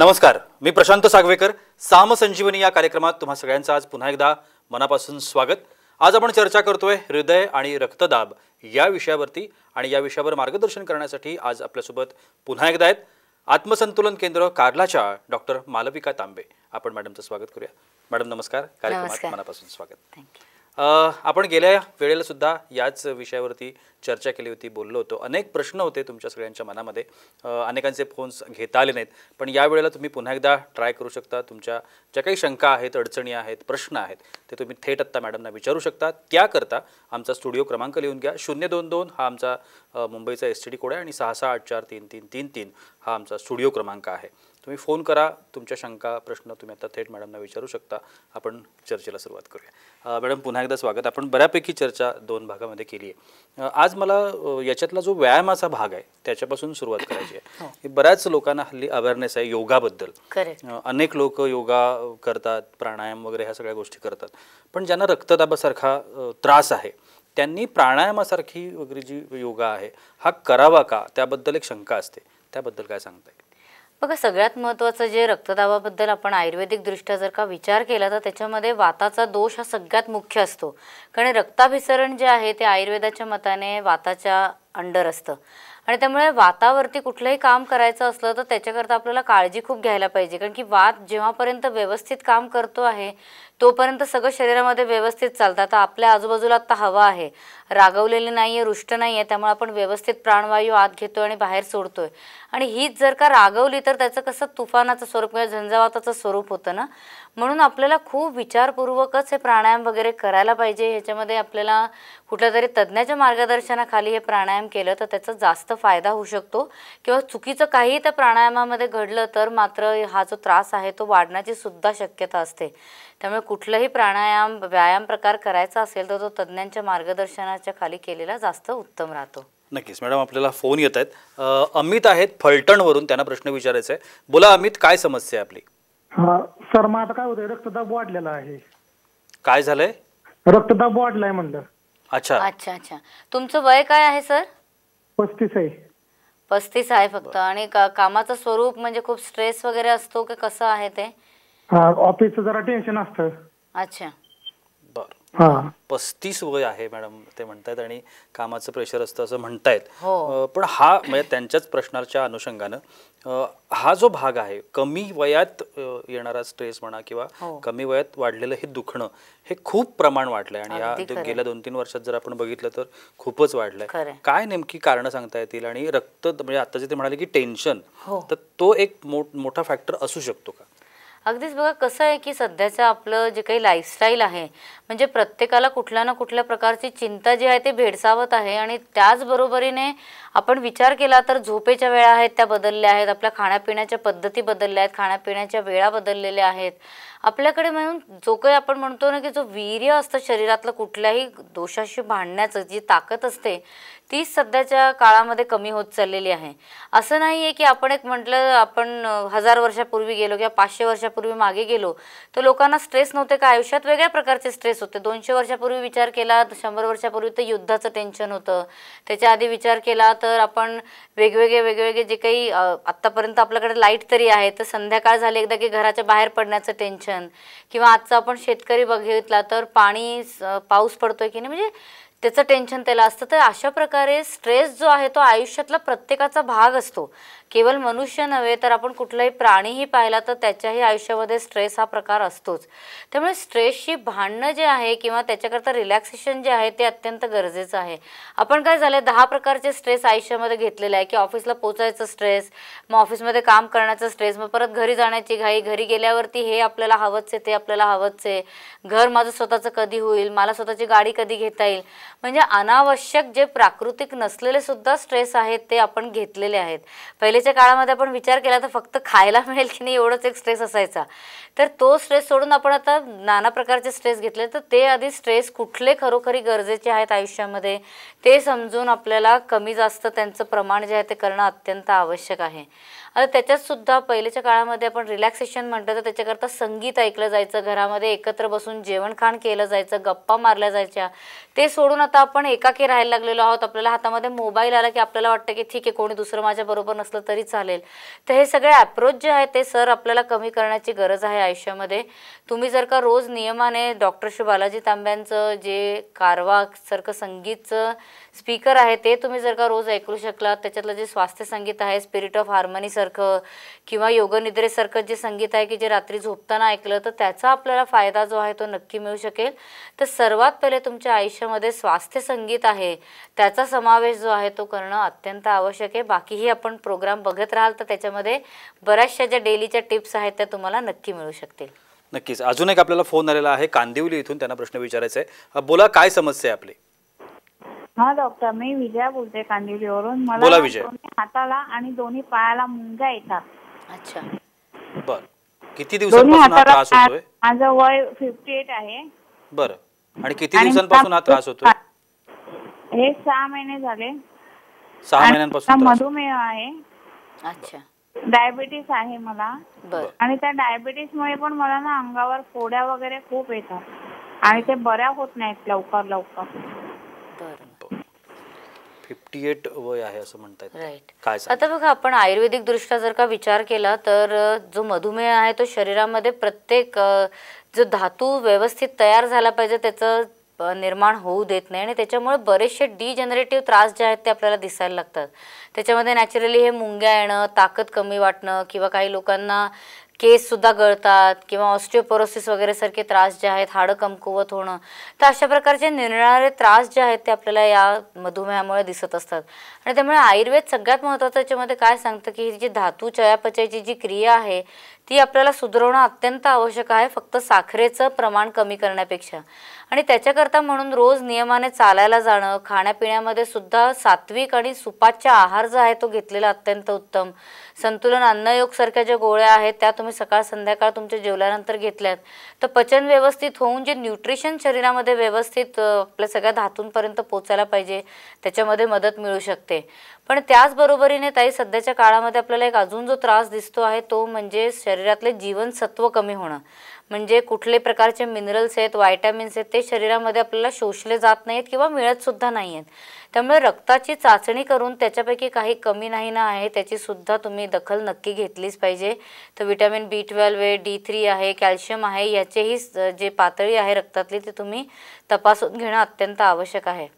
नमस्कार मी प्रशांत सागवेकर साम संजीवनी या कार्यक्रमात तुम्हा सगळ्यांचं आज पुन्हा एकदा मनापासून स्वागत आज आपण चर्चा करतोय हृदय आणि रक्तदाब या विषयावरती आणि या विषयावर मार्गदर्शन करण्यासाठी आज आपल्यासोबत पुन्हा एकदा आहेत आत्मसंतुलन केंद्र कार्लाच्या डॉक्टर मालविका तांबे आपण मॅडमचं स्वागत करूया मॅडम नमस्कार कार्यक्रमात मनापासून स्वागत थँक्यू आपण गेल्या वेळेला सुद्धा याच विषयावरती चर्चा केली होती बोललो होतो अनेक प्रश्न होते तुमच्या सगळ्यांच्या मनामध्ये अनेकांचे फोन्स घेता आले नाहीत पण यावेळेला तुम्ही पुन्हा एकदा ट्राय करू शकता तुमच्या ज्या काही शंका आहेत अडचणी आहेत प्रश्न आहेत ते तुम्ही थेट आत्ता मॅडमना विचारू शकता त्याकरता आमचा स्टुडिओ क्रमांक लिहून घ्या शून्य दोन दोन हा आमचा मुंबईचा एस टी डी कोड आहे आणि सहा सहा आठ चार तीन तीन तीन तीन हा आमचा स्टुडिओ क्रमांक आहे तुम्ही फोन करा तुमच्या शंका प्रश्न तुम्ही आता थेट मॅडमना विचारू शकता आपण चर्चेला सुरुवात करूया मॅडम पुन्हा एकदा स्वागत आपण बऱ्यापैकी चर्चा दोन भागामध्ये केली आहे आज मला याच्यातला जो व्यायामाचा भाग आहे त्याच्यापासून सुरुवात करायची आहे हो. बऱ्याच लोकांना हल्ली अवेअरनेस आहे योगाबद्दल अनेक लोक योगा करतात प्राणायाम वगैरे ह्या सगळ्या गोष्टी करतात पण ज्यांना रक्तदाबासारखा त्रास आहे त्यांनी प्राणायामासारखी वगैरे जी योगा आहे हा करावा का त्याबद्दल एक शंका असते त्याबद्दल काय सांगता येईल बघा सगळ्यात महत्त्वाचं जे रक्तदाबाबद्दल आपण आयुर्वेदिकदृष्ट्या जर का विचार केला तर त्याच्यामध्ये वाताचा दोष हा सगळ्यात मुख्य असतो कारण रक्ताभिसरण जे आहे ते आयुर्वेदाच्या मताने वाताच्या अंडर असतं आणि त्यामुळे वातावरती कुठलंही काम करायचं असलं तर त्याच्याकरता आपल्याला काळजी खूप घ्यायला पाहिजे कारण की वात जेव्हापर्यंत व्यवस्थित काम करतो आहे तोपर्यंत सगळं शरीरामध्ये व्यवस्थित चालतं आता आपल्या आजूबाजूला आता हवा आहे रागवलेली नाही आहे रुष्ट नाही आहे त्यामुळे आपण व्यवस्थित प्राणवायू आत घेतो आणि बाहेर सोडतोय आणि हीच जर का रागवली तर त्याचं कसं तुफानाचं स्वरूप किंवा झंझावाताचं स्वरूप होतं ना म्हणून आपल्याला खूप विचारपूर्वकच हे प्राणायाम वगैरे करायला पाहिजे ह्याच्यामध्ये आपल्याला कुठल्या तरी तज्ज्ञाच्या मार्गदर्शनाखाली हे प्राणायाम केलं तर त्याचा जास्त फायदा होऊ शकतो किंवा चुकीचं काही त्या प्राणायामामध्ये घडलं तर मात्र हा जो त्रास आहे तो वाढण्याची सुद्धा शक्यता असते त्यामुळे कुठलाही प्राणायाम व्यायाम प्रकार करायचा असेल तर तो तज्ज्ञांच्या मार्गदर्शनाच्या खाली केलेला जास्त उत्तम राहतो नक्कीच मॅडम आपल्याला फोन येत आहेत अमित आहेत फलटणवरून त्यांना प्रश्न विचारायचा आहे बोला अमित काय समस्या आहे आपली सर मग आता काय होतंय रक्तदाब वाढलेला आहे काय झालंय रक्तदाब वाढलाय म्हणलं अच्छा अच्छा अच्छा तुमचं वय काय आहे सर पस्तीस आहे पस्तीस आहे फक्त आणि कामाचं स्वरूप म्हणजे खूप स्ट्रेस वगैरे असतो की कसं आहे ते ऑफिसचं जरा टेन्शन असतं अच्छा पस्तीस वय आहे मॅडम ते म्हणतायत आणि कामाचं प्रेशर असतं असं म्हणतायत हो. पण हा म्हणजे त्यांच्याच प्रश्नाच्या अनुषंगानं हा जो भाग आहे कमी वयात येणारा स्ट्रेस म्हणा किंवा हो. कमी वयात वाढलेलं हे दुखणं हे खूप प्रमाण वाढलंय आणि या गेल्या दोन तीन वर्षात जर आपण बघितलं तर खूपच वाढलंय काय नेमकी कारणं सांगता येतील आणि रक्त म्हणजे आता जे ते म्हणाले की टेन्शन हो. तर तो एक मोठा फॅक्टर असू शकतो का अगदीच बघा कसं आहे की सध्याचं आपलं जे काही लाईफस्टाईल आहे म्हणजे प्रत्येकाला कुठल्या ना कुठल्या प्रकारची चिंता जी आहे ती भेडसावत आहे आणि त्याचबरोबरीने आपण विचार केला तर झोपेच्या वेळा आहेत त्या बदलल्या आहेत आपल्या खाण्यापिण्याच्या पद्धती बदलल्या आहेत खाण्यापिण्याच्या वेळा बदललेल्या आहेत आपल्याकडे म्हणून जो काही आपण म्हणतो ना की जो वीर्य असतं शरीरातलं कुठल्याही दोषाशी भांडण्याचं जी ताकद असते ती सध्याच्या काळामध्ये कमी होत चाललेली आहे असं नाही आहे की आपण एक म्हटलं आपण हजार वर्षापूर्वी गेलो किंवा पाचशे वर्षापूर्वी मागे गेलो तर लोकांना स्ट्रेस नव्हते का आयुष्यात वेगळ्या प्रकारचे स्ट्रेस होते दोनशे वर्षापूर्वी विचार केला तर शंभर वर्षापूर्वी तर युद्धाचं टेन्शन होतं त्याच्या आधी विचार केला तर तर आपण वेगवेगळे वेगवेगळे जे काही आत्तापर्यंत आपल्याकडे लाईट तरी आहे तर संध्याकाळ झाली एकदा की घराच्या बाहेर पडण्याचं टेन्शन किंवा आजचा आपण शेतकरी बघितला तर पाणी पाऊस पडतोय की नाही म्हणजे त्याचं टेन्शन त्याला असतं तर अशा प्रकारे स्ट्रेस जो आहे तो आयुष्यातला प्रत्येकाचा भाग असतो केवळ मनुष्य नव्हे तर आपण कुठलाही प्राणीही पाहिला तर त्याच्याही आयुष्यामध्ये स्ट्रेस हा प्रकार असतोच त्यामुळे स्ट्रेसशी भांडणं जे आहे किंवा त्याच्याकरता रिलॅक्सेशन जे आहे ते अत्यंत गरजेचं आहे आपण काय झालं दहा प्रकारचे स्ट्रेस आयुष्यामध्ये घेतलेले आहे की ऑफिसला पोचायचं स्ट्रेस मग ऑफिसमध्ये काम करण्याचा स्ट्रेस मग परत घरी जाण्याची घाई घरी गेल्यावरती हे आपल्याला हवंच ते आपल्याला हवंच आहे घर माझं स्वतःचं कधी होईल मला स्वतःची गाडी कधी घेता येईल म्हणजे अनावश्यक जे प्राकृतिक नसलेले सुद्धा स्ट्रेस आहेत ते आपण घेतलेले आहेत पहिले पहिलेच्या काळामध्ये आपण विचार केला तर फक्त खायला मिळेल की नाही एवढंच एक स्ट्रेस असायचा तर तो स्ट्रेस सोडून आपण आता नाना प्रकारचे स्ट्रेस घेतले तर ते आधी स्ट्रेस कुठले खरोखरी गरजेचे आहेत आयुष्यामध्ये ते समजून आपल्याला कमी जास्त त्यांचं प्रमाण जे आहे ते करणं अत्यंत आवश्यक आहे आता त्याच्यातसुद्धा पहिलेच्या काळामध्ये आपण रिलॅक्सेशन म्हणतो तर त्याच्याकरता संगीत ऐकलं जायचं घरामध्ये एकत्र बसून जेवणखाण केलं जायचं गप्पा मारल्या जायच्या ते सोडून आता आपण एकाकी राहायला लागलेलो आहोत आपल्याला हातामध्ये मोबाईल आला की आपल्याला वाटतं की ठीक आहे कोणी दुसरं माझ्याबरोबर नसलं तरी चालेल तर हे सगळे अप्रोच जे आहे ते सर आपल्याला कमी करण्याची गरज आहे आयुष्यामध्ये तुम्ही जर का रोज नियमाने डॉक्टर श्री बालाजी तांब्यांचं जे कारवा सारखं संगीतचं स्पीकर आहे ते तुम्ही जर का रोज ऐकू शकलात त्याच्यातलं जे स्वास्थ्य संगीत आहे स्पिरिट ऑफ हार्मनीसारखं किंवा योगनिद्रेसारखं जे संगीत आहे की जे रात्री झोपताना ऐकलं तर त्याचा आपल्याला फायदा जो आहे तो नक्की मिळू शकेल तर सर्वात पहिले तुमच्या आयुष्यामध्ये स्वास्थ्य संगीत आहे त्याचा समावेश जो आहे तो करणं अत्यंत आवश्यक आहे बाकीही आपण प्रोग्राम बघत राहाल तर त्याच्यामध्ये बऱ्याचशा ज्या डेलीच्या टिप्स आहेत त्या तुम्हाला नक्की मिळू शकतील नक्कीच अजून एक आपल्याला फोन आलेला आहे कांदिवली इथून त्यांना प्रश्न विचारायचा आहे बोला काय समस्या आहे आपली हा डॉक्टर मी विजया बोलते कांदिवलीवरून मला हाताला आणि दोन्ही पायाला मुंग्या येतात अच्छा बर किती दिवसांपासून हा त्रास होतोय माझं वय फिफ्टी एट आहे बर आणि किती दिवसांपासून हा त्रास होतोय हे सहा महिने झाले सहा महिन्यांपासून मधुमेह आहे अच्छा डायबिटीस आहे मला आणि त्या डायबिटीस मुळे पण मला ना अंगावर फोड्या वगैरे खूप येतात आणि ते बऱ्या होत नाहीत लवकर लवकर बर फिफ्टी एट वय आहे असं म्हणतात काय आता बघा आपण आयुर्वेदिक दृष्ट्या जर का विचार केला तर जो मधुमेह आहे तो शरीरामध्ये प्रत्येक जो धातू व्यवस्थित तयार झाला पाहिजे त्याचं निर्माण होऊ देत नाही आणि त्याच्यामुळे बरेचसे डिजनरेटिव्ह त्रास जे आहेत ते आपल्याला दिसायला लागतात त्याच्यामध्ये नॅचरली हे मुंग्या येणं ताकद कमी वाटणं किंवा काही लोकांना केससुद्धा गळतात किंवा ऑस्टिओपोरोसिस वगैरे सारखे त्रास जे आहेत हाडं कमकुवत होणं तर अशा प्रकारचे निरणारे त्रास जे आहेत ते आपल्याला या मधुमेहामुळे दिसत असतात आणि त्यामुळे आयुर्वेद सगळ्यात महत्त्वाचं याच्यामध्ये काय सांगतं की ही जी धातू चयापचयची जी क्रिया आहे ती आपल्याला सुधारवणं अत्यंत आवश्यक आहे फक्त साखरेचं प्रमाण कमी करण्यापेक्षा आणि त्याच्याकरता म्हणून रोज नियमाने चालायला जाणं खाण्यापिण्यामध्ये सुद्धा सात्विक आणि सुपाच्य आहार जो आहे तो घेतलेला अत्यंत उत्तम संतुलन अन्नयोगसारख्या ज्या गोळ्या आहेत त्या तुम्ही सकाळ संध्याकाळ तुमच्या जेवल्यानंतर घेतल्यात तर पचन व्यवस्थित होऊन जे न्यूट्रिशन शरीरामध्ये व्यवस्थित आपल्या सगळ्या धातूंपर्यंत पोचायला पाहिजे त्याच्यामध्ये मदत मिळू शकते पण त्याचबरोबरीने ताई सध्याच्या काळामध्ये आपल्याला एक अजून जो त्रास दिसतो आहे तो म्हणजे शरीरातले जीवनसत्व कमी होणं म्हणजे कुठले प्रकारचे मिनरल्स आहेत व्हायटॅमिन्स आहेत ते शरीरामध्ये आपल्याला शोषले जात नाहीत किंवा सुद्धा नाही आहेत त्यामुळे रक्ताची चाचणी करून त्याच्यापैकी काही कमी नाही ना आहे त्याची सुद्धा तुम्ही दखल नक्की घेतलीच पाहिजे तर विटॅमिन बी ट्वेल्व आहे डी थ्री आहे कॅल्शियम आहे याचेही जे पातळी आहे रक्तातली ते तुम्ही तपासून घेणं अत्यंत आवश्यक आहे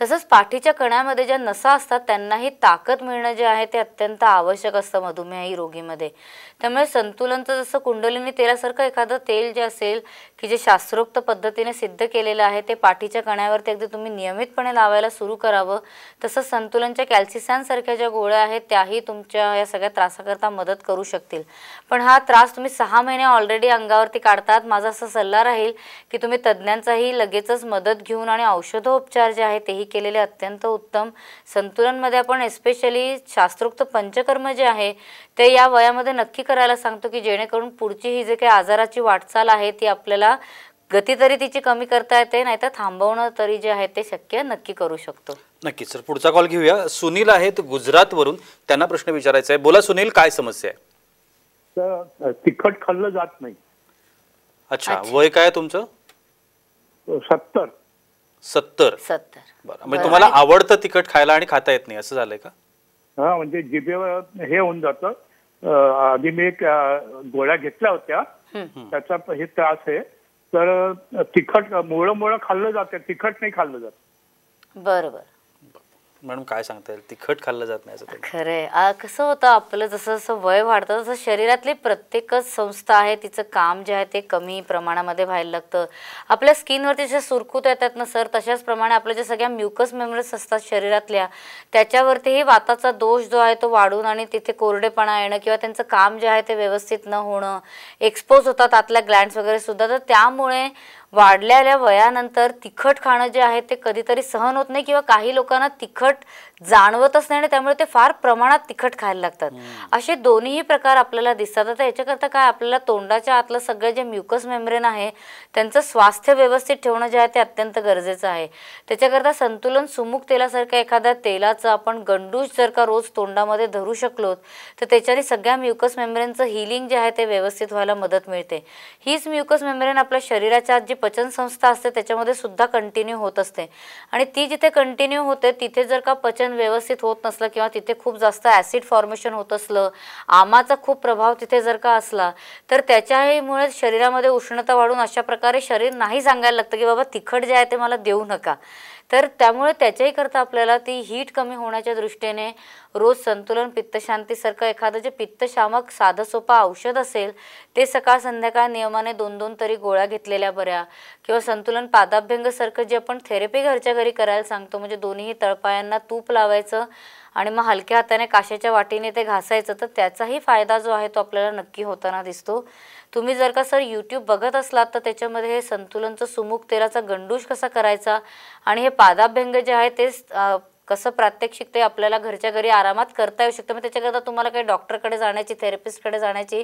तसंच पाठीच्या कण्यामध्ये ज्या नसा असतात त्यांनाही ताकद मिळणं जे आहे ते अत्यंत आवश्यक असतं मधुमेही रोगीमध्ये त्यामुळे संतुलनचं जसं कुंडलिनी तेलासारखं एखादं तेल जे असेल की जे शास्त्रोक्त पद्धतीने सिद्ध केलेलं आहे ते पाठीच्या कण्यावरती अगदी तुम्ही नियमितपणे लावायला सुरू करावं तसंच संतुलनच्या कॅल्सिसॅनसारख्या ज्या गोळ्या आहेत त्याही तुमच्या या सगळ्या त्रासाकरता मदत करू शकतील पण हा त्रास तुम्ही सहा महिने ऑलरेडी अंगावरती काढतात माझा असा सल्ला राहील की तुम्ही तज्ज्ञांचाही लगेचच मदत घेऊन आणि औषधोपचार जे आहे तेही केलेले अत्यंत उत्तम संतुलनमध्ये आपण एस्पेशली शास्त्रोक्त पंचकर्म जे आहे ते या वयामध्ये नक्की करायला सांगतो की जेणेकरून पुढची ही जे काही आजाराची वाटचाल आहे ती आपल्याला गती तरी तिची कमी करता येते नाही तर थांबवणं तरी जे आहे ते शक्य नक्की करू शकतो नक्की सर पुढचा कॉल घेऊया सुनील आहेत गुजरात वरून त्यांना प्रश्न विचारायचा आहे बोला सुनील काय समस्या आहे तर तिखट खाल्लं जात नाही अच्छा वय काय तुमचं सत्तर सत्तर सत्तर म्हणजे तुम्हाला आवडतं तिखट खायला आणि खाता येत नाही असं झालंय का हा म्हणजे जिभेवर हे होऊन जातं आधी मी एक गोळ्या घेतल्या होत्या त्याचा हे त्रास आहे तर तिखट मुळं मुळं खाल्लं जातं तिखट नाही खाल्लं जात बरोबर मॅडम काय सांगता येईल तिखट खाल्लं जात नाही खरंय कसं होतं आपलं जसं जसं वय वाढतं तसं शरीरातली प्रत्येकच संस्था आहे तिचं काम जे आहे ते कमी प्रमाणामध्ये व्हायला लागतं आपल्या स्किनवरती जे सुरकूत येतात ना सर तशाच प्रमाणे आपल्या ज्या सगळ्या म्युकस मेमरीज असतात शरीरातल्या त्याच्यावरतीही वाताचा दोष जो आहे तो वाढून आणि तिथे कोरडेपणा येणं किंवा त्यांचं काम जे आहे ते व्यवस्थित न होणं एक्सपोज होतात आतल्या ग्लँड्स वगैरे सुद्धा तर त्यामुळे वाढलेल्या वयानंतर तिखट खाणं जे आहे ते कधीतरी सहन होत नाही किंवा काही लोकांना तिखट जाणवतच नाही आणि त्यामुळे ते फार प्रमाणात तिखट खायला लागतात असे दोन्हीही प्रकार आपल्याला दिसतात आता याच्याकरता काय आपल्याला तोंडाच्या आतलं सगळं जे म्युकस मेम्ब्रेन आहे त्यांचं स्वास्थ्य व्यवस्थित ठेवणं जे आहे ते अत्यंत गरजेचं आहे त्याच्याकरता संतुलन सुमुख तेलासारख्या एखाद्या तेलाचं आपण गंडूश जर का रोज तोंडामध्ये धरू शकलो तर त्याच्याने सगळ्या म्युकस मेम्ब्रेनचं हिलिंग जे आहे ते व्यवस्थित व्हायला मदत मिळते हीच म्युकस मेम्ब्रेन आपल्या शरीराच्या आत जी पचनसंस्था असते त्याच्यामध्ये सुद्धा कंटिन्यू होत असते आणि ती जिथे कंटिन्यू होते तिथे जर का पचन व्यवस्थित होत नसलं किंवा तिथे खूप जास्त ॲसिड फॉर्मेशन होत असलं आमाचा खूप प्रभाव तिथे जर का असला तर त्याच्यामुळे शरीरामध्ये उष्णता वाढून अशा प्रकारे शरीर नाही सांगायला लागतं की बाबा तिखट जे आहे ते मला देऊ नका तर त्यामुळे त्याच्याही करता आपल्याला ती हीट कमी होण्याच्या दृष्टीने रोज संतुलन पित्तशांतीसारखं एखादं जे पित्तशामक साधं साधसोपा औषध असेल ते सकाळ संध्याकाळ नियमाने दोन दोन तरी गोळ्या घेतलेल्या बऱ्या किंवा संतुलन पादाभ्यंगसारखं जे आपण थेरपी घरच्या घरी करायला सांगतो म्हणजे दोन्ही तळपायांना तूप लावायचं आणि मग हलक्या हाताने काशाच्या वाटीने ते घासायचं तर त्याचाही फायदा जो आहे तो आपल्याला नक्की होताना दिसतो तुम्ही जर का सर यूट्यूब बघत असलात तर त्याच्यामध्ये हे संतुलनचं सुमुख तेलाचा गंडूश कसा करायचा आणि हे पादाभ्यंग जे आहे ते कसं प्रात्यक्षिक ते आपल्याला घरच्या घरी आरामात करता येऊ शकतं मग त्याच्याकरता तुम्हाला काही डॉक्टरकडे जाण्याची थेरपिस्टकडे जाण्याची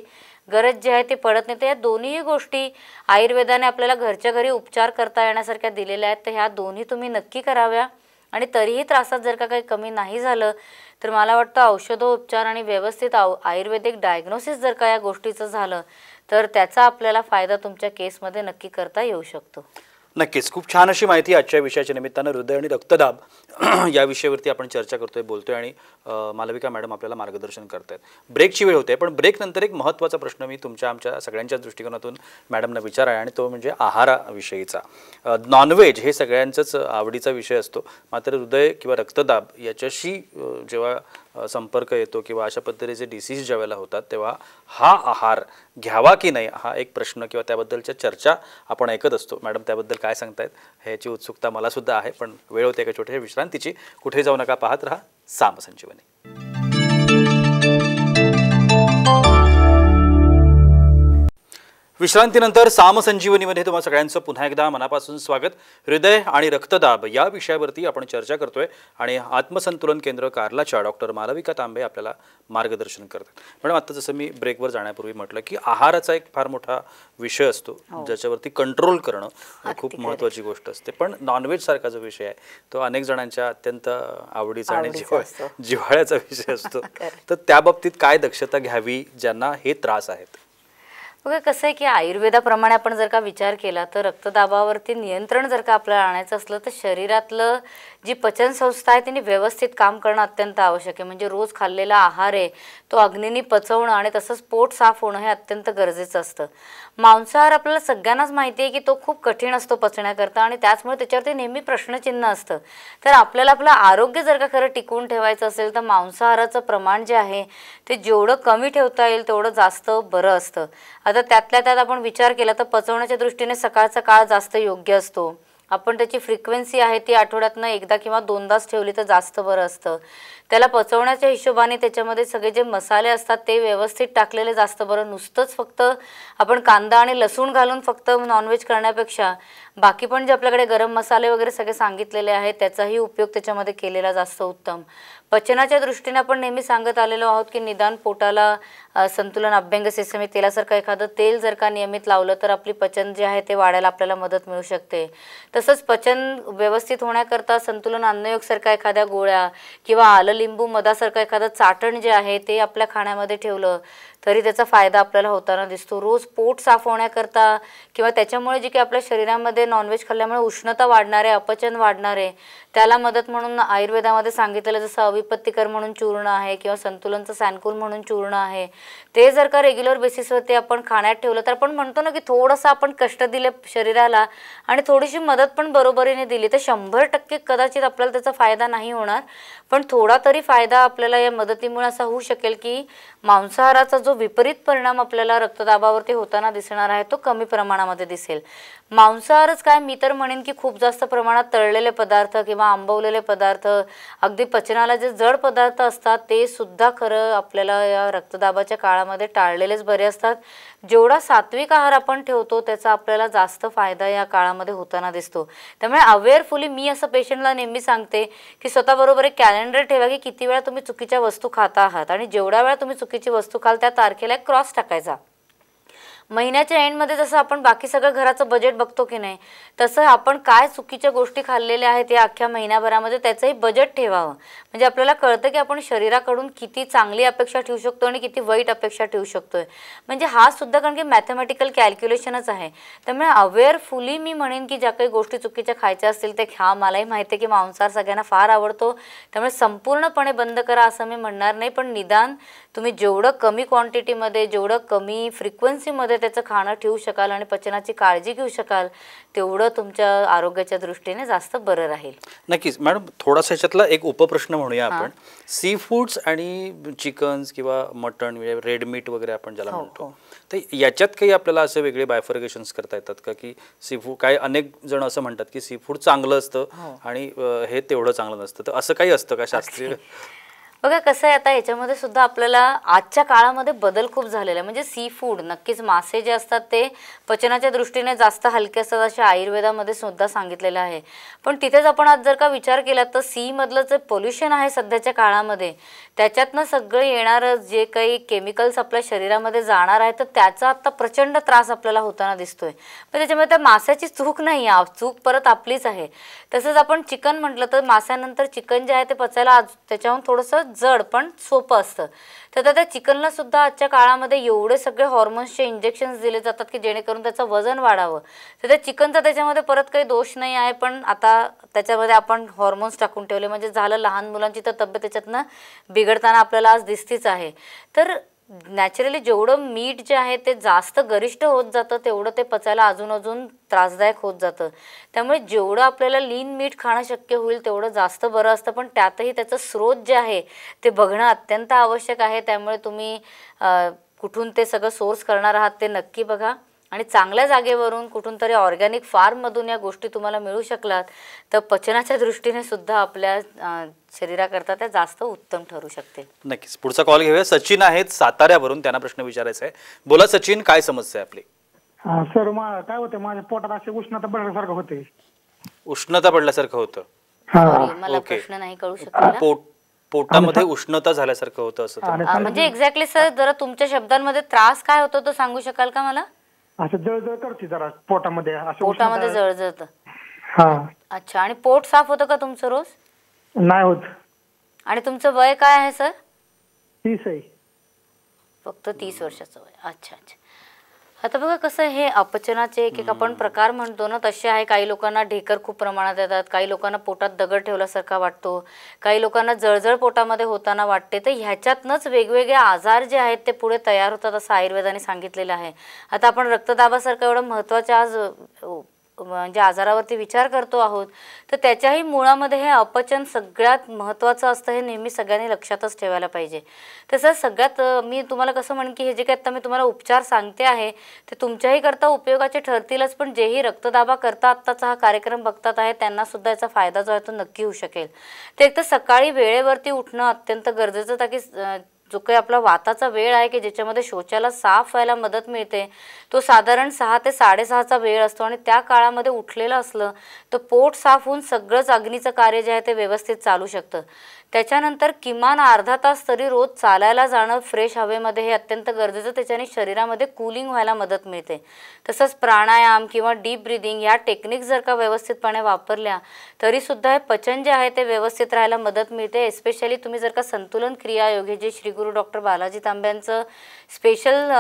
गरज जी आहे ती पडत नाही तर या दोन्ही गोष्टी आयुर्वेदाने आपल्याला घरच्या घरी उपचार करता येण्यासारख्या दिलेल्या आहेत तर ह्या दोन्ही तुम्ही नक्की कराव्या आणि तरीही त्रासात जर का काही कमी नाही झालं तर मला वाटतं औषधोपचार आणि व्यवस्थित आयुर्वेदिक डायग्नोसिस जर का या गोष्टीचं झालं तर त्याचा आपल्याला फायदा तुमच्या केसमध्ये नक्की करता येऊ शकतो नक्कीच खूप छान अशी माहिती आजच्या विषयाच्या निमित्तानं हृदय आणि रक्तदाब या विषयावरती आपण चर्चा करतोय बोलतोय आणि मालविका मॅडम आपल्याला मार्गदर्शन करत आहेत ब्रेकची वेळ होते पण ब्रेक नंतर एक महत्त्वाचा प्रश्न मी तुमच्या आमच्या सगळ्यांच्या दृष्टिकोनातून मॅडमना विचार आहे आणि तो म्हणजे आहाराविषयीचा नॉनव्हेज हे सगळ्यांचाच आवडीचा विषय असतो मात्र हृदय किंवा रक्तदाब याच्याशी जेव्हा संपर्क येतो किंवा अशा पद्धतीचे डिसीज ज्या वेळेला होतात तेव्हा हा आहार घ्यावा की नाही हा एक प्रश्न किंवा त्याबद्दलच्या चर्चा आपण ऐकत असतो मॅडम त्याबद्दल काय सांगतायत ह्याची उत्सुकता मलासुद्धा आहे पण वेळ होते एका छोट्या विश्रांतीची कुठे जाऊ नका पाहत राहा साम संजीवनी विश्रांतीनंतर सामसंजीवनीमध्ये तुम्हाला सगळ्यांचं पुन्हा एकदा मनापासून स्वागत हृदय आणि रक्तदाब या विषयावरती आपण चर्चा करतोय आणि आत्मसंतुलन केंद्र कारलाच्या डॉक्टर मालविका तांबे आपल्याला मार्गदर्शन करतात मॅडम आता जसं मी ब्रेकवर जाण्यापूर्वी म्हटलं की आहाराचा एक फार मोठा विषय असतो हो. ज्याच्यावरती कंट्रोल करणं खूप महत्त्वाची गोष्ट असते पण नॉनव्हेज सारखा जो विषय आहे तो अनेक जणांच्या अत्यंत आवडीचा आणि जिव्हाळ्याचा विषय असतो तर त्या बाबतीत काय दक्षता घ्यावी ज्यांना हे त्रास आहेत बघा कसं आहे की आयुर्वेदाप्रमाणे आपण जर का विचार केला तर रक्तदाबावरती नियंत्रण जर का आपल्याला आणायचं असलं तर शरीरातलं जी पचन संस्था आहे तिने व्यवस्थित काम करणं अत्यंत आवश्यक आहे म्हणजे रोज खाल्लेला आहार आहे तो अग्नीने पचवणं आणि तसंच पोट साफ होणं हे अत्यंत गरजेचं असतं मांसाहार आपल्याला सगळ्यांनाच माहिती आहे की तो खूप कठीण असतो पचण्याकरता आणि त्याचमुळे त्याच्यावरती नेहमी प्रश्नचिन्ह असतं तर आपल्याला आपलं आरोग्य जर का खरं टिकवून ठेवायचं असेल तर मांसाहाराचं प्रमाण जे आहे ते जेवढं कमी ठेवता येईल तेवढं जास्त बरं असतं आता त्यातल्या त्यात आपण विचार केला तर पचवण्याच्या दृष्टीने सकाळचा काळ जास्त योग्य असतो आपण त्याची फ्रिक्वेन्सी आहे ती आठवड्यातनं एकदा किंवा दोनदाच ठेवली तर जास्त बरं असतं त्याला पचवण्याच्या हिशोबाने त्याच्यामध्ये सगळे जे मसाले असतात ते व्यवस्थित टाकलेले जास्त बरं नुसतंच फक्त आपण कांदा आणि लसूण घालून फक्त नॉनव्हेज करण्यापेक्षा बाकी पण जे आपल्याकडे गरम मसाले वगैरे सगळे सांगितलेले आहेत त्याचाही उपयोग त्याच्यामध्ये केलेला जास्त उत्तम पचनाच्या दृष्टीने आपण नेहमी सांगत आलेलो आहोत की निदान पोटाला संतुलन अभ्यंग सेसमी तेलासारखं एखादं तेल जर का नियमित लावलं तर आपली पचन जे आहे ते वाढायला आपल्याला मदत मिळू शकते तसंच पचन व्यवस्थित होण्याकरता संतुलन अन्नयोगसारख्या एखाद्या गोळ्या किंवा आलं लिंबू मधासारखं एखादं चाटण जे आहे ते आपल्या खाण्यामध्ये ठेवलं तरी त्याचा फायदा आपल्याला होताना दिसतो रोज पोट साफ होण्याकरता किंवा त्याच्यामुळे जे की आपल्या शरीरामध्ये नॉनव्हेज खाल्ल्यामुळे उष्णता वाढणार आहे अपचन वाढणार आहे त्याला मदत म्हणून आयुर्वेदामध्ये सांगितलेलं जसं अविपत्तिकर म्हणून चूर्ण आहे किंवा संतुलनचं सॅनकुल म्हणून चूर्ण आहे ते जर का रेग्युलर बेसिसवरती आपण खाण्यात ठेवलं तर आपण म्हणतो ना की थोडंसं आपण कष्ट दिले शरीराला आणि थोडीशी मदत पण बरोबरीने दिली तर शंभर टक्के कदाचित आपल्याला त्याचा फायदा नाही होणार पण थोडा तरी फायदा आपल्याला या मदतीमुळे असा होऊ शकेल की मांसाहाराचा जो विपरीत परिणाम आपल्याला रक्तदाबावरती होताना दिसणार आहे तो कमी प्रमाणामध्ये दिसेल मांसाहारच काय मी तर म्हणेन की खूप जास्त प्रमाणात तळलेले पदार्थ किंवा आंबवलेले पदार्थ अगदी पचनाला जे जड पदार्थ असतात ते सुद्धा खरं आपल्याला या रक्तदाबाच्या काळामध्ये टाळलेलेच बरे असतात जेवढा सात्विक आहार आपण ठेवतो त्याचा आपल्याला जास्त फायदा या काळामध्ये होताना दिसतो त्यामुळे अवेअरफुली मी असं पेशंटला नेहमी सांगते की स्वतःबरोबर एक कॅलेंडर ठेवा की किती वेळा तुम्ही चुकीच्या वस्तू खाता आहात आणि जेवढ्या वेळा तुम्ही चुकीची वस्तू खाल त्यात तारखेला क्रॉस टाकायचा महिन्याच्या एंडमध्ये जसं आपण बाकी सगळं घराचं बजेट बघतो की नाही तसं आपण काय चुकीच्या गोष्टी खाल्लेल्या आहेत या अख्ख्या महिन्याभरामध्ये त्याचंही बजेट ठेवावं म्हणजे आपल्याला कळतं की आपण शरीराकडून किती चांगली अपेक्षा ठेवू शकतो आणि किती वाईट अपेक्षा ठेवू शकतोय म्हणजे हा सुद्धा कारण की मॅथमॅटिकल कॅल्क्युलेशनच आहे त्यामुळे अवेअरफुली मी म्हणेन की ज्या काही गोष्टी चुकीच्या खायच्या असतील ते खा मलाही माहिती आहे की मांसाहार सगळ्यांना फार आवडतो त्यामुळे संपूर्णपणे बंद करा असं मी म्हणणार नाही पण निदान तुम्ही जेवढं कमी क्वांटिटीमध्ये जेवढं कमी फ्रिक्वेन्सीमध्ये त्याचं खाणं ठेवू शकाल आणि पचनाची काळजी घेऊ शकाल तेवढं तुमच्या आरोग्याच्या दृष्टीने जास्त बरं राहील नक्कीच मॅडम थोडासा याच्यातला एक उपप्रश्न म्हणूया आपण सी फूड्स आणि चिकन्स किंवा मटण रेड मीट वगैरे आपण ज्याला हो. म्हणतो तर याच्यात काही आपल्याला असे वेगळे बायफर्गेशन्स करता येतात का की सी फूड काही अनेक जण असं म्हणतात की सी फूड चांगलं असतं हो. आणि हे तेवढं चांगलं नसतं तर असं काही असतं का शास्त्रीय बघा कसं आहे आता ह्याच्यामध्ये सुद्धा आपल्याला आजच्या काळामध्ये बदल खूप झालेला आहे म्हणजे सी फूड नक्कीच मासे जे असतात ते पचनाच्या दृष्टीने जास्त हलके असतात असे आयुर्वेदामध्ये सुद्धा सांगितलेलं आहे पण तिथेच आपण आज जर का विचार केला तर सीमधलं जे पोल्युशन आहे सध्याच्या काळामध्ये त्याच्यातनं सगळे येणारं जे काही केमिकल्स आपल्या शरीरामध्ये जाणार आहे तर त्याचा आत्ता प्रचंड त्रास आपल्याला होताना दिसतोय पण त्याच्यामध्ये त्या माशाची चूक नाही आहे चूक परत आपलीच आहे तसंच आपण चिकन म्हटलं तर माशानंतर चिकन जे आहे ते पचायला आज त्याच्याहून थोडंसं जड पण सोपं असतं तर त्या चिकनला सुद्धा आजच्या काळामध्ये एवढे सगळे हॉर्मोन्सचे इंजेक्शन्स दिले जातात की जेणेकरून त्याचं वजन वाढावं तर त्या चिकनचा त्याच्यामध्ये परत काही दोष नाही आहे पण आता त्याच्यामध्ये आपण हॉर्मोन्स टाकून ठेवले म्हणजे झालं लहान मुलांची तर तब्येत त्याच्यातनं बिघडताना आपल्याला आज दिसतीच आहे तर नॅचरली जेवढं मीठ जे आहे ते जास्त गरिष्ठ होत जातं तेवढं ते पचायला अजून अजून त्रासदायक होत जातं त्यामुळे जेवढं आपल्याला लीन मीठ खाणं शक्य होईल तेवढं जास्त बरं असतं पण त्यातही त्याचं स्रोत जे आहे ते बघणं अत्यंत आवश्यक आहे त्यामुळे तुम्ही कुठून ते सगळं सोर्स करणार आहात ते नक्की बघा आणि चांगल्या जागेवरून कुठून तरी ऑर्गॅनिक फार्ममधून या गोष्टी तुम्हाला मिळू शकलात तर पचनाच्या दृष्टीने सुद्धा आपल्या शरीराकरता त्या जास्त उत्तम ठरू शकते नक्कीच पुढचा कॉल घेऊया सचिन आहेत साताऱ्यावरून त्यांना प्रश्न विचारायचा आहे बोला सचिन काय समस्या आहे आपली सर काय होते माझ्या पोटात असे उष्णता पडल्यासारखं होते उष्णता पडल्यासारखं होतं मला प्रश्न नाही कळू शकत पोटामध्ये उष्णता झाल्यासारखं होतं असं म्हणजे एक्झॅक्टली सर जरा तुमच्या शब्दांमध्ये त्रास काय होतो तो सांगू शकाल का मला असं जळजळ करते जरा पोटामध्ये असं पोटामध्ये जळजळत हा अच्छा आणि पोट साफ होतं का तुमचं रोज नाही होत आणि तुमचं वय काय आहे सर तीस आहे फक्त तीस वर्षाचं वय अच्छा अच्छा आता बघा कसं हे अपचनाचे एक एक आपण प्रकार म्हणतो ना तसे आहे काही लोकांना ढेकर खूप प्रमाणात येतात काही लोकांना पोटात दगड ठेवल्यासारखा वाटतो काही लोकांना जळजळ पोटामध्ये होताना वाटते तर ह्याच्यातनंच वेगवेगळे आजार जे आहेत ते पुढे तयार होतात असं आयुर्वेदाने सांगितलेलं आहे आता आपण रक्तदाबासारखं एवढं महत्त्वाच्या आज म्हणजे आजारावरती विचार करतो आहोत तर त्याच्याही मुळामध्ये हे अपचन सगळ्यात महत्त्वाचं असतं हे नेहमी सगळ्यांनी लक्षातच ठेवायला पाहिजे तसंच सगळ्यात मी तुम्हाला कसं म्हणेन की हे जे काही आता मी तुम्हाला उपचार सांगते आहे ते तुमच्याही करता उपयोगाचे ठरतीलच पण जेही रक्तदाबा करता आत्ताचा हा कार्यक्रम बघतात आहे त्यांनासुद्धा याचा फायदा जो आहे तो नक्की होऊ शकेल ते तर सकाळी वेळेवरती उठणं अत्यंत गरजेचं ताकी जो काही आपला वाताचा वेळ आहे की ज्याच्यामध्ये शौचाला साफ व्हायला मदत मिळते तो साधारण सहा ते साडेसहाचा वेळ असतो आणि त्या काळामध्ये उठलेलं असलं तर पोट साफ होऊन सगळंच अग्नीचं कार्य जे आहे ते व्यवस्थित चालू शकतं त्याच्यानंतर किमान अर्धा तास तरी रोज चालायला जाणं फ्रेश हवेमध्ये हे अत्यंत गरजेचं त्याच्याने शरीरामध्ये कूलिंग व्हायला मदत मिळते तसंच प्राणायाम किंवा डीप ब्रिदिंग या टेक्निक जर का व्यवस्थितपणे वापरल्या तरीसुद्धा हे पचन जे आहे ते व्यवस्थित राहायला मदत मिळते एस्पेशली तुम्ही जर का संतुलन क्रियायोग हे जे श्री डॉक्टर बालाजी तांब्यांचं स्पेशल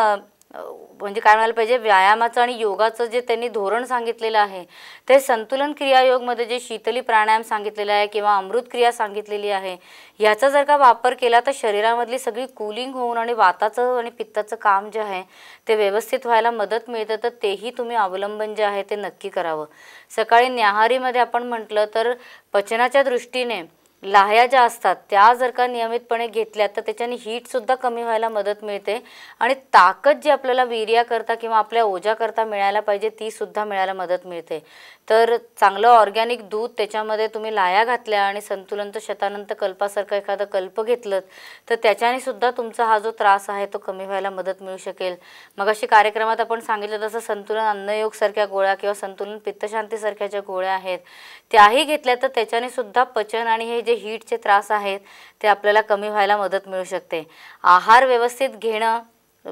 म्हणजे काय म्हणायला पाहिजे व्यायामाचं आणि योगाचं जे त्यांनी धोरण सांगितलेलं आहे ते संतुलन क्रियायोगमध्ये जे शीतली प्राणायाम सांगितलेलं आहे किंवा अमृत क्रिया सांगितलेली आहे याचा जर का वापर केला तर शरीरामधली सगळी कूलिंग होऊन आणि वाताचं आणि पित्ताचं काम जे आहे ते व्यवस्थित व्हायला मदत मिळतं तर तेही तुम्ही अवलंबन जे आहे ते नक्की करावं सकाळी न्याहारीमध्ये आपण म्हटलं तर पचनाच्या दृष्टीने लाह्या ज्या असतात त्या जर का नियमितपणे घेतल्या तर त्याच्याने हीटसुद्धा कमी व्हायला मदत मिळते आणि ताकद जी आपल्याला करता किंवा आपल्या करता मिळायला पाहिजे तीसुद्धा मिळायला मदत मिळते तर चांगलं ऑर्गॅनिक दूध त्याच्यामध्ये तुम्ही लाया घातल्या आणि तर शतानंत कल्पासारखा एखादं कल्प घेतलं तर त्याच्याने सुद्धा तुमचा हा जो त्रास आहे तो कमी व्हायला मदत मिळू शकेल मग अशी कार्यक्रमात आपण सांगितलं तसं संतुलन अन्नयोगसारख्या गोळ्या किंवा संतुलन पित्तशांतीसारख्या ज्या गोळ्या आहेत त्याही घेतल्या तर त्याच्याने सुद्धा पचन आणि हे जे हीटचे त्रास आहेत ते आपल्याला कमी व्हायला मदत मिळू शकते आहार व्यवस्थित घेणं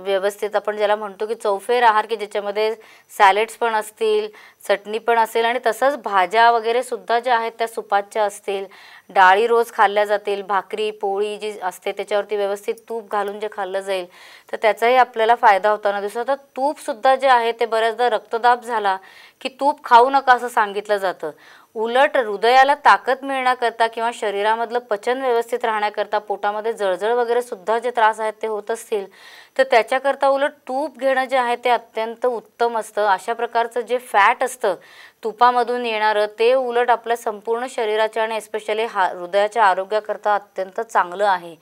व्यवस्थित आपण ज्याला म्हणतो की चौफेर आहार की ज्याच्यामध्ये सॅलेड्स पण असतील चटणी पण असेल आणि तसंच भाज्या वगैरे सुद्धा ज्या आहेत त्या सुपातच्या असतील डाळी रोज खाल्ल्या जातील भाकरी पोळी जी असते त्याच्यावरती व्यवस्थित तूप घालून जे खाल्लं जाईल तर त्याचाही आपल्याला फायदा होताना दिसतो तर तूपसुद्धा जे आहे ते बऱ्याचदा रक्तदाब झाला की तूप खाऊ नका असं सांगितलं जातं उलट हृदयाला ताकद मिळण्याकरता किंवा शरीरामधलं पचन व्यवस्थित राहण्याकरता पोटामध्ये जळजळ वगैरे सुद्धा जे त्रास आहेत ते होत असतील तर त्याच्याकरता उलट तूप घेणं जे आहे ते अत्यंत उत्तम असतं अशा प्रकारचं जे फॅट असतं तुपामधून येणारं ते उलट आपल्या संपूर्ण शरीराच्या आणि एस्पेशली हा हृदयाच्या आरोग्याकरता अत्यंत चांगलं आहे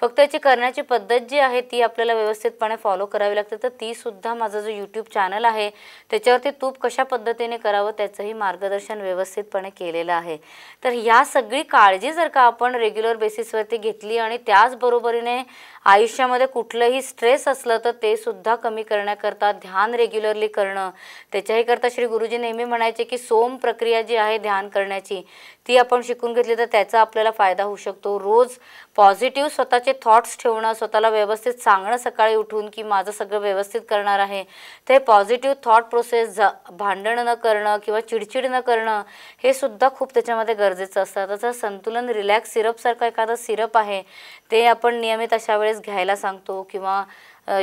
फक्त याची करण्याची पद्धत जी आहे ती आपल्याला व्यवस्थितपणे फॉलो करावी लागते तर तीसुद्धा माझा जो यूट्यूब चॅनल आहे त्याच्यावरती तूप कशा पद्धतीने करावं त्याचंही मार्गदर्शन व्यवस्थितपणे केलेलं आहे तर ह्या सगळी काळजी जर का आपण रेग्युलर बेसिसवरती घेतली आणि त्याचबरोबरीने आयुष्यामध्ये कुठलंही स्ट्रेस असलं तर ते सुद्धा कमी करण्याकरता ध्यान रेग्युलरली करणं त्याच्याही करता श्री गुरुजी नेहमी म्हणायचे की सोम प्रक्रिया जी आहे ध्यान करण्याची ती आपण शिकून घेतली तर त्याचा आपल्याला फायदा होऊ शकतो रोज पॉझिटिव्ह स्वतःचे थॉट्स ठेवणं स्वतःला व्यवस्थित सांगणं सकाळी उठून की माझं सगळं व्यवस्थित करणार आहे ते पॉझिटिव्ह थॉट प्रोसेस जा भांडणं न करणं किंवा चिडचिड न करणं हे सुद्धा खूप त्याच्यामध्ये गरजेचं असतं तसं संतुलन रिलॅक्स सिरपसारखं एखादा सिरप आहे ते आपण नियमित अशा वेळेस घ्यायला सांगतो किंवा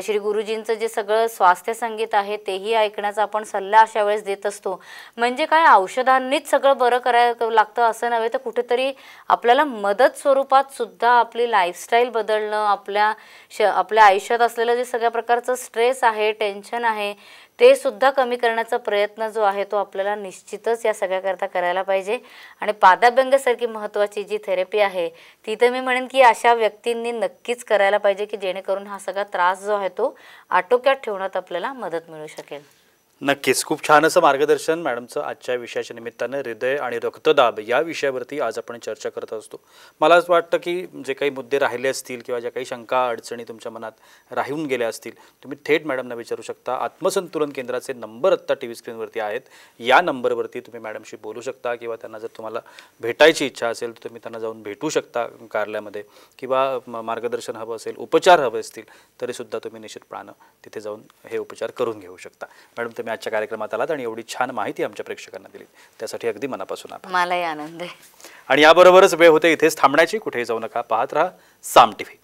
श्री गुरुजींचं जे सगळं स्वास्थ्य संगीत आहे तेही ऐकण्याचा आपण सल्ला अशा वेळेस देत असतो म्हणजे काय औषधांनीच सगळं बरं करायला लागतं असं नव्हे तर कुठेतरी आपल्याला मदत स्वरूपात सुद्धा आपली लाईफस्टाईल बदलणं आपल्या श आपल्या आयुष्यात असलेलं जे सगळ्या प्रकारचं स्ट्रेस आहे टेन्शन आहे ते सुद्धा कमी करण्याचा प्रयत्न जो आहे तो आपल्याला निश्चितच या सगळ्याकरता करायला पाहिजे आणि सारखी महत्त्वाची जी थेरपी आहे ती तर मी म्हणेन की अशा व्यक्तींनी नक्कीच करायला पाहिजे की जेणेकरून हा सगळा त्रास जो आहे तो आटोक्यात ठेवण्यात आपल्याला मदत मिळू शकेल नक्कीच खूप छान असं मार्गदर्शन मॅडमचं आजच्या विषयाच्या निमित्तानं हृदय आणि रक्तदाब या विषयावरती आज आपण चर्चा करत असतो मला असं वाटतं की जे काही मुद्दे राहिले असतील किंवा ज्या काही शंका अडचणी तुमच्या मनात राहून गेल्या असतील तुम्ही थेट मॅडमना विचारू शकता आत्मसंतुलन केंद्राचे नंबर आत्ता टी व्ही स्क्रीनवरती आहेत या नंबरवरती तुम्ही मॅडमशी बोलू शकता किंवा त्यांना जर तुम्हाला भेटायची इच्छा असेल तर तुम्ही त्यांना जाऊन भेटू शकता कार्यालयामध्ये किंवा मार्गदर्शन हवं असेल उपचार हवे असतील तरीसुद्धा तुम्ही निश्चितपणानं तिथे जाऊन हे उपचार करून घेऊ शकता मॅडम तुम्ही आजच्या कार्यक्रमात आलात आणि एवढी छान माहिती आमच्या प्रेक्षकांना दिली त्यासाठी अगदी मनापासून मलाही आनंद आहे आणि याबरोबरच वेळ होते इथेच थांबण्याची कुठेही जाऊ नका पाहत राहा साम टीव्ही